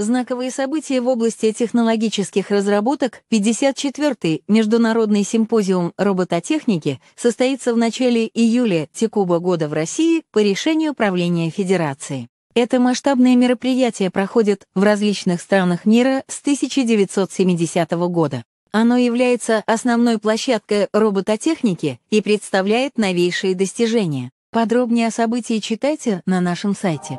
Знаковые события в области технологических разработок 54-й Международный симпозиум робототехники состоится в начале июля текого года в России по решению правления Федерации. Это масштабное мероприятие проходит в различных странах мира с 1970 года. Оно является основной площадкой робототехники и представляет новейшие достижения. Подробнее о событии читайте на нашем сайте.